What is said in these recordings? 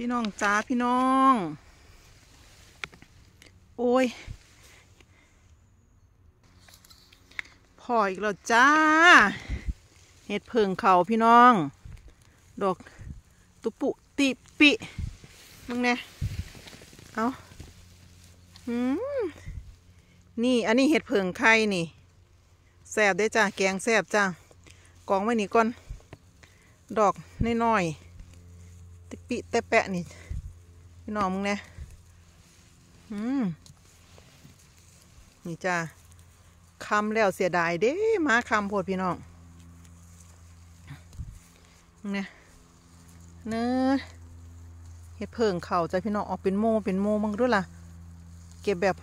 พี่น้อง จ้าพี่น้อง โอ้ยพออีกแล้ว จ้า เห็ดเพิงเขาพี่น้อง ดอกตุปุติปิ มึงเนี่ยเอาอืมนี่ อันนี้เห็ดเพิงไข่ นี่แสบได้จ้าแกงแสบจ้ากองไว้นี่ก่อน ดอกน้อยๆิปิเตแปะนี่พี่น้องมึงเนี่ยอืม นี่จ้าคำแล้วเสียดายเด้มาคำโพดพี่น้องเนี่ยเนื้อเห็ดเพิ่งเข่าใจพี่น้องออกเป็นโมเป็นโมมึงด้วยล่ะ เก็บแบบ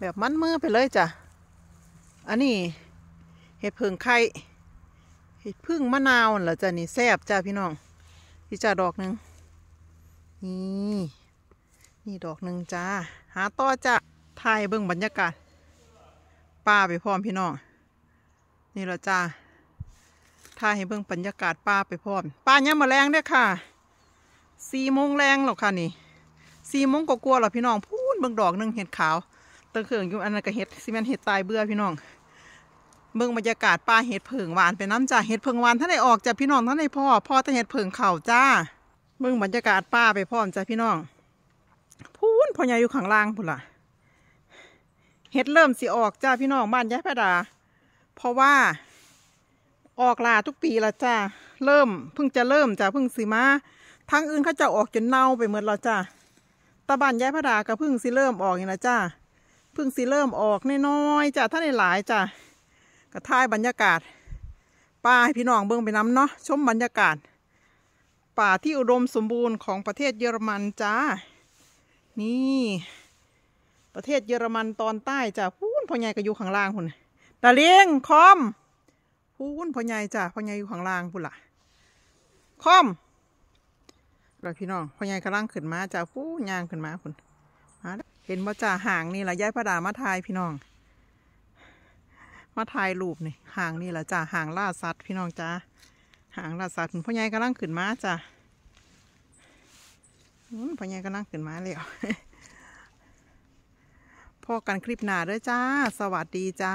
แบบมัดมือไปเลยจ้ะอันนี้เห็ดเพิ่งไข่เห็ดพึ่งมะนาวเหรอจ้ะนี่แซ่บจ้ะพี่น้องพี่จ้าดอกหนึ่งนี่ นี่ดอกหนึ่งจ้า หาต่อจ้าถ่ายเบื้องบรรยากาศป้าไปพร้อมพี่น้อง นี่ละจ้าถ่ายให้เบื้องบรรยากาศป้าไปพร้อม ป้าเนี่ยมาแรงเดี่ยค่ะ สี่โมงแรงหรอกค่ะนี่ สี่โมงก็กลัวหรอพี่น้อง พูดเบื้องดอกหนึ่งเห็ดขาวตะเคืองอยู่อันนั้นก็เห็ดซีเมนเห็ดตายเบื่อพี่น้องเบ้องบรรยากาศป่าเห็ดเผ่งหวานไปน้ำจ้าเห็ดเผ่งหวานท่านได้ออกจากพี่น้องท่านได้พ่อพ่อแต่เห็ดเผ่งเข่าจ้าเบ้องบรรยากาศป่าไปพร้อมจ้าพี่น้อง พูนพ่อใหญ่อยู่ข้างล่างพุ่นล่ะเห็ดเริ่มสิออกจ้าพี่น้องบ้านยายพระดา เพราะว่าออกลาทุกปีละจ้าเริ่มเพิ่งจะเริ่มจ้าเพิ่งสิมาทั้งอื่นเขาจะออกจนเน่าไปหมดแล้วจ้าตะบันยายพระดาก็เพิ่งสิเริ่มออกนี่นะจ้าเพิ่งสิเริ่มออกน้อยๆจ้าท่านใ้หลายจ้ากระท่ายบรรยากาศป่าให้พี่น้องเบื้องไปน้ำเนาะชมบรรยากาศ ป่าที่อุดมสมบูรณ์ของประเทศเยอรมันจ้า นี่ ประเทศเยอรมันตอนใต้จ้าพูนพ่อใหญ่ก็อยู่ข้างล่างคุณตาเลี้ยงคอมพูนพ่อใหญ่จ้าพ่อใหญ่อยู่ข้างล่างพุ่นละคอมเราพี่น้องพ่อใหญ่กำลังขึ้นมาจ้าพูนยางขึ้นมาคุณเห็นว่าจ่าห่างนี่แหละย้ายพระดามาทายพี่น้องมาถ่ายรูปนี่ห่างนี่แหละจ้าห่างล่าสัตว์พี่น้องจ้าห่างล่าสัตว์พ่อใหญ่กำลังขึ้นมาจ้าพ่อใหญ่กำลังขึ้นมาแล้วพอกันคลิปหน้าด้วยจ้า สวัสดีจ้า